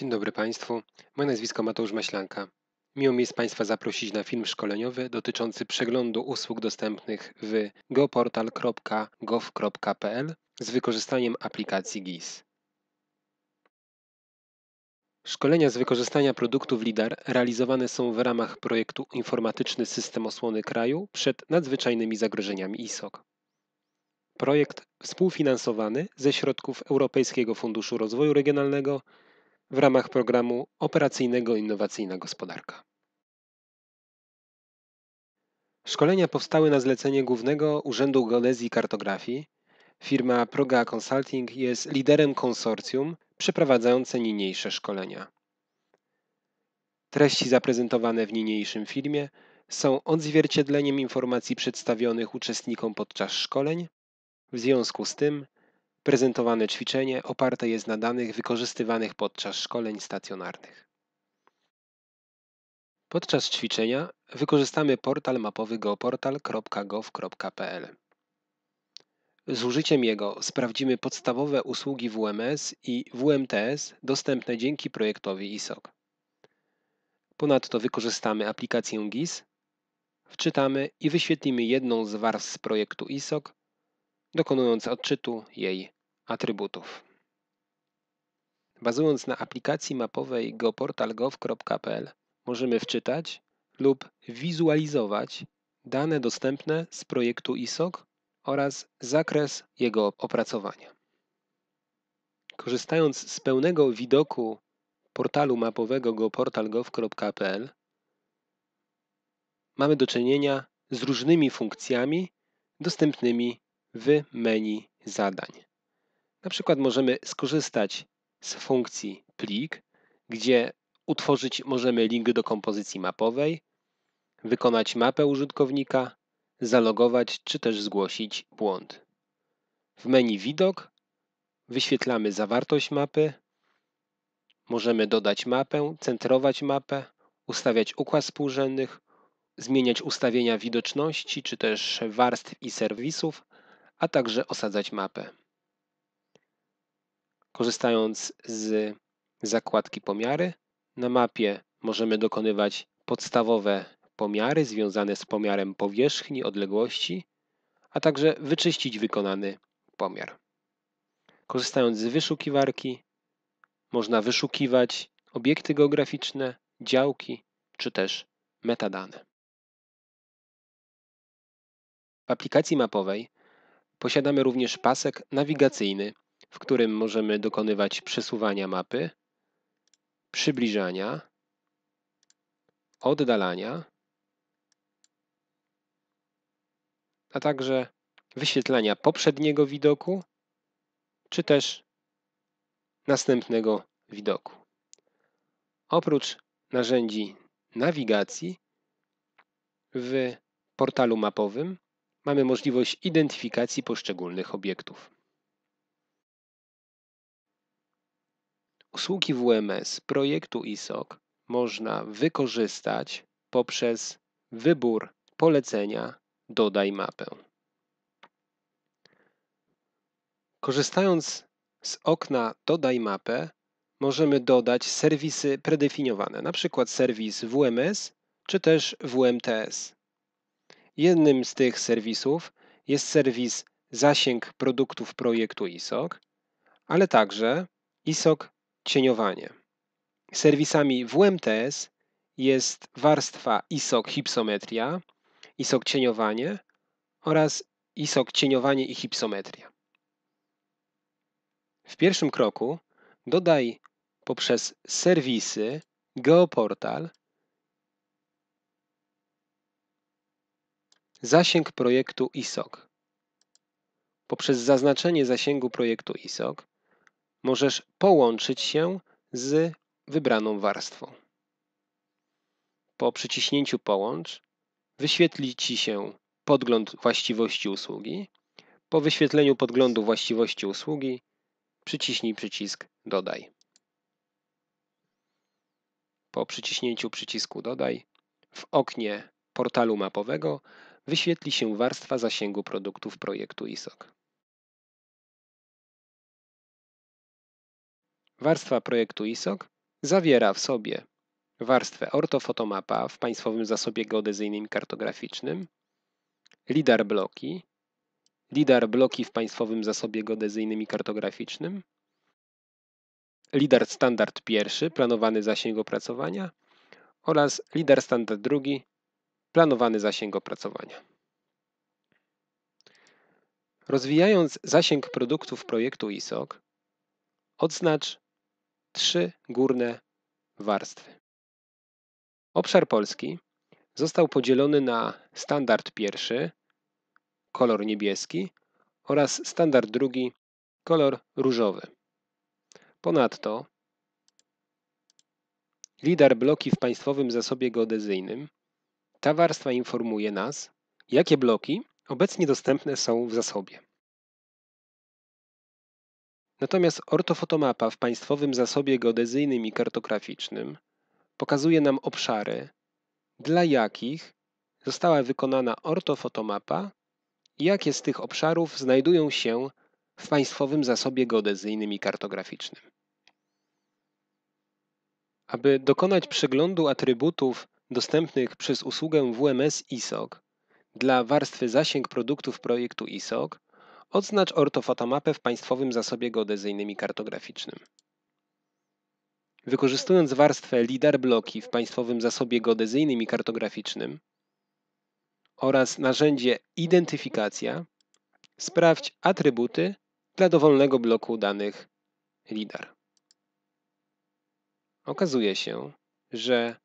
Dzień dobry Państwu, moje nazwisko Mateusz Maślanka. Miło mi jest Państwa zaprosić na film szkoleniowy dotyczący przeglądu usług dostępnych w geoportal.gov.pl z wykorzystaniem aplikacji GIS. Szkolenia z wykorzystania produktów LIDAR realizowane są w ramach projektu Informatyczny System Osłony Kraju przed nadzwyczajnymi zagrożeniami ISOK. Projekt współfinansowany ze środków Europejskiego Funduszu Rozwoju Regionalnego w ramach programu operacyjnego Innowacyjna Gospodarka. Szkolenia powstały na zlecenie Głównego Urzędu Geodezji i Kartografii. Firma Proga Consulting jest liderem konsorcjum przeprowadzające niniejsze szkolenia. Treści zaprezentowane w niniejszym filmie są odzwierciedleniem informacji przedstawionych uczestnikom podczas szkoleń. W związku z tym Prezentowane ćwiczenie oparte jest na danych wykorzystywanych podczas szkoleń stacjonarnych. Podczas ćwiczenia wykorzystamy portal mapowy geoportal.gov.pl. Z użyciem jego sprawdzimy podstawowe usługi WMS i WMTS dostępne dzięki projektowi ISOC. Ponadto wykorzystamy aplikację GIS, wczytamy i wyświetlimy jedną z warstw projektu ISOC, dokonując odczytu jej atrybutów. Bazując na aplikacji mapowej geoportal.gov.pl możemy wczytać lub wizualizować dane dostępne z projektu ISOC oraz zakres jego opracowania. Korzystając z pełnego widoku portalu mapowego geoportal.gov.pl mamy do czynienia z różnymi funkcjami dostępnymi w menu zadań. Na przykład możemy skorzystać z funkcji plik, gdzie utworzyć możemy link do kompozycji mapowej, wykonać mapę użytkownika, zalogować czy też zgłosić błąd. W menu Widok wyświetlamy zawartość mapy, możemy dodać mapę, centrować mapę, ustawiać układ współrzędnych, zmieniać ustawienia widoczności czy też warstw i serwisów, a także osadzać mapę. Korzystając z zakładki pomiary na mapie możemy dokonywać podstawowe pomiary związane z pomiarem powierzchni, odległości, a także wyczyścić wykonany pomiar. Korzystając z wyszukiwarki można wyszukiwać obiekty geograficzne, działki czy też metadane. W aplikacji mapowej posiadamy również pasek nawigacyjny w którym możemy dokonywać przesuwania mapy, przybliżania, oddalania, a także wyświetlania poprzedniego widoku, czy też następnego widoku. Oprócz narzędzi nawigacji w portalu mapowym mamy możliwość identyfikacji poszczególnych obiektów. usługi WMS projektu ISOC można wykorzystać poprzez wybór polecenia Dodaj mapę. Korzystając z okna Dodaj mapę możemy dodać serwisy predefiniowane, np. serwis WMS czy też WMTS. Jednym z tych serwisów jest serwis Zasięg produktów projektu ISOC, ale także ISOC cieniowanie. Serwisami WMTS jest warstwa ISOC hipsometria, ISOC cieniowanie oraz ISOC cieniowanie i hipsometria. W pierwszym kroku dodaj poprzez serwisy Geoportal zasięg projektu ISOC. Poprzez zaznaczenie zasięgu projektu ISOC możesz połączyć się z wybraną warstwą. Po przyciśnięciu połącz wyświetli Ci się podgląd właściwości usługi. Po wyświetleniu podglądu właściwości usługi przyciśnij przycisk Dodaj. Po przyciśnięciu przycisku Dodaj w oknie portalu mapowego wyświetli się warstwa zasięgu produktów projektu ISOC. Warstwa projektu ISOC zawiera w sobie warstwę ortofotomapa w Państwowym Zasobie Geodezyjnym Kartograficznym, lidar bloki, lidar bloki w Państwowym Zasobie Geodezyjnym i Kartograficznym, lidar standard pierwszy, planowany zasięg opracowania oraz lidar standard drugi, planowany zasięg opracowania. Rozwijając zasięg produktów projektu ISOC, odznacz trzy górne warstwy. Obszar Polski został podzielony na standard pierwszy, kolor niebieski, oraz standard drugi, kolor różowy. Ponadto lidar bloki w Państwowym Zasobie Geodezyjnym, ta warstwa informuje nas, jakie bloki obecnie dostępne są w zasobie. Natomiast ortofotomapa w Państwowym Zasobie Geodezyjnym i Kartograficznym pokazuje nam obszary, dla jakich została wykonana ortofotomapa i jakie z tych obszarów znajdują się w Państwowym Zasobie Geodezyjnym i Kartograficznym. Aby dokonać przeglądu atrybutów dostępnych przez usługę WMS ISOG dla warstwy zasięg produktów projektu ISOG, Odznacz ortofotomapę w Państwowym Zasobie Geodezyjnym i Kartograficznym. Wykorzystując warstwę LIDAR bloki w Państwowym Zasobie Geodezyjnym i Kartograficznym oraz narzędzie Identyfikacja, sprawdź atrybuty dla dowolnego bloku danych LIDAR. Okazuje się, że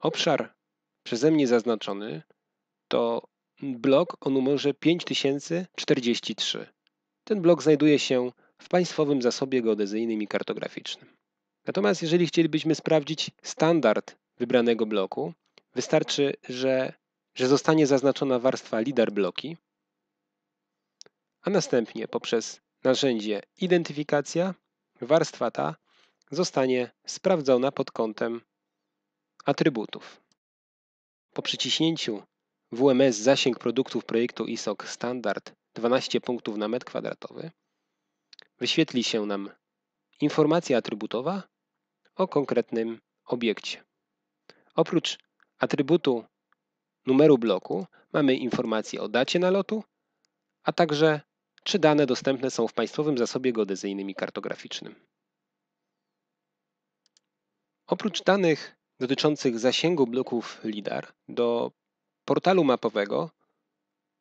obszar przeze mnie zaznaczony to blok o numerze 5043. Ten blok znajduje się w Państwowym Zasobie Geodezyjnym i Kartograficznym. Natomiast jeżeli chcielibyśmy sprawdzić standard wybranego bloku, wystarczy, że, że zostanie zaznaczona warstwa LIDAR bloki, a następnie poprzez narzędzie identyfikacja warstwa ta zostanie sprawdzona pod kątem atrybutów. Po przyciśnięciu WMS zasięg produktów projektu ISOC standard 12 punktów na metr kwadratowy, wyświetli się nam informacja atrybutowa o konkretnym obiekcie. Oprócz atrybutu numeru bloku mamy informacje o dacie nalotu, a także czy dane dostępne są w Państwowym Zasobie Geodezyjnym i Kartograficznym. Oprócz danych dotyczących zasięgu bloków LIDAR do portalu mapowego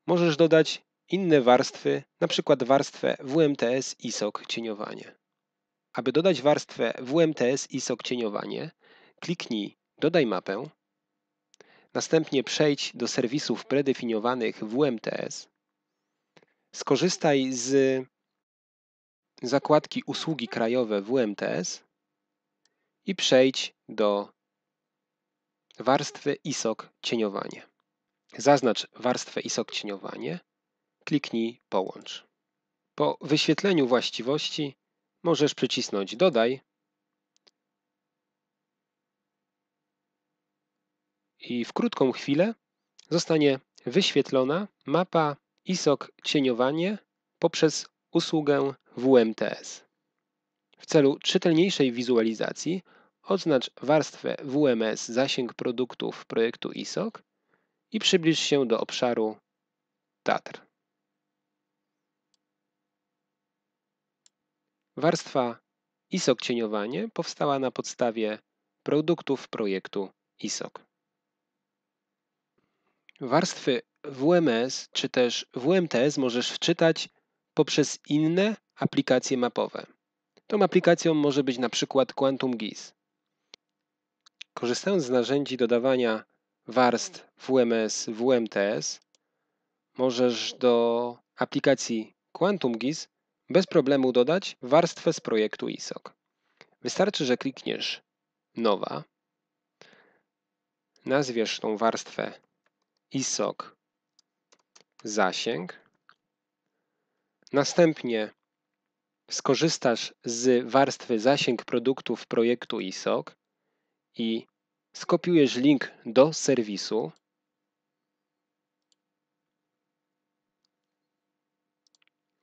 możesz dodać inne warstwy, np. warstwę WMTS ISOC cieniowanie. Aby dodać warstwę WMTS ISOC cieniowanie, kliknij Dodaj mapę, następnie przejdź do serwisów predefiniowanych WMTS, skorzystaj z zakładki Usługi krajowe WMTS i przejdź do warstwy ISOC cieniowanie. Zaznacz warstwę isodcieniowanie, kliknij Połącz. Po wyświetleniu właściwości możesz przycisnąć Dodaj i w krótką chwilę zostanie wyświetlona mapa ISOK cieniowanie poprzez usługę WMTS. W celu czytelniejszej wizualizacji oznacz warstwę WMS zasięg produktów projektu ISOK i przybliż się do obszaru Tatr. Warstwa ISOC cieniowanie powstała na podstawie produktów projektu ISOC. Warstwy WMS czy też WMTS możesz wczytać poprzez inne aplikacje mapowe. Tą aplikacją może być na przykład Quantum GIS. Korzystając z narzędzi dodawania warstw WMS, WMTS, możesz do aplikacji QuantumGIS bez problemu dodać warstwę z projektu ISOC. Wystarczy, że klikniesz Nowa, nazwiesz tą warstwę ISOC Zasięg, następnie skorzystasz z warstwy Zasięg produktów projektu ISOC i skopiujesz link do serwisu,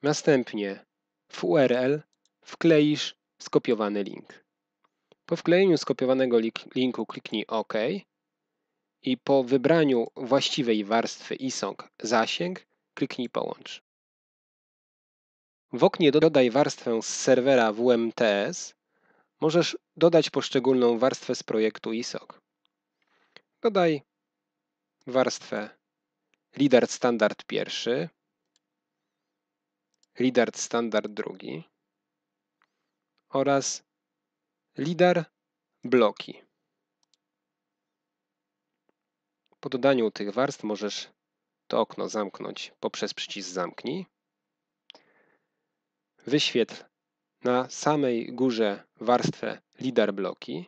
Następnie w URL wkleisz skopiowany link. Po wklejeniu skopiowanego linku kliknij OK i po wybraniu właściwej warstwy ISONG zasięg kliknij połącz. W oknie dodaj warstwę z serwera WMTS możesz dodać poszczególną warstwę z projektu ISOC. Dodaj warstwę lider Standard pierwszy, lider Standard drugi oraz Lidar bloki. Po dodaniu tych warstw możesz to okno zamknąć poprzez przycisk zamknij. Wyświetl na samej górze warstwę lidar bloki.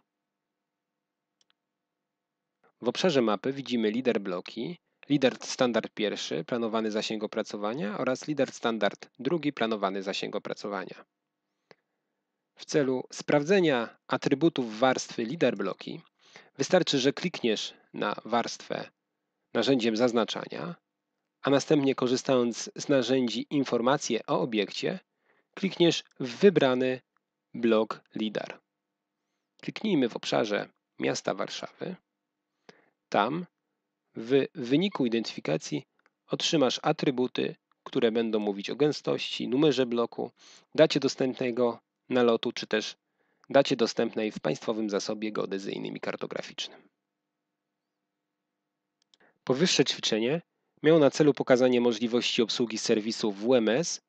W obszarze mapy widzimy lidar bloki, lidar standard pierwszy planowany zasięg opracowania oraz lidar standard drugi planowany zasięg opracowania. W celu sprawdzenia atrybutów warstwy lidar bloki wystarczy, że klikniesz na warstwę narzędziem zaznaczania, a następnie korzystając z narzędzi informacje o obiekcie klikniesz w wybrany blok LIDAR. Kliknijmy w obszarze miasta Warszawy. Tam w wyniku identyfikacji otrzymasz atrybuty, które będą mówić o gęstości, numerze bloku, dacie dostępnego nalotu, czy też dacie dostępnej w Państwowym Zasobie Geodezyjnym i Kartograficznym. Powyższe ćwiczenie miało na celu pokazanie możliwości obsługi serwisów WMS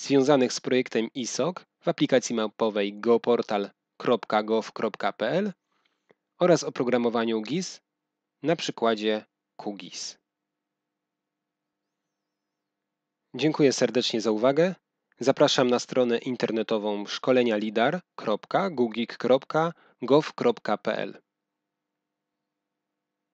związanych z projektem ISOC w aplikacji mapowej goportal.gov.pl oraz oprogramowaniu GIS na przykładzie QGIS. Dziękuję serdecznie za uwagę. Zapraszam na stronę internetową szkolenialidar.gugik.gov.pl.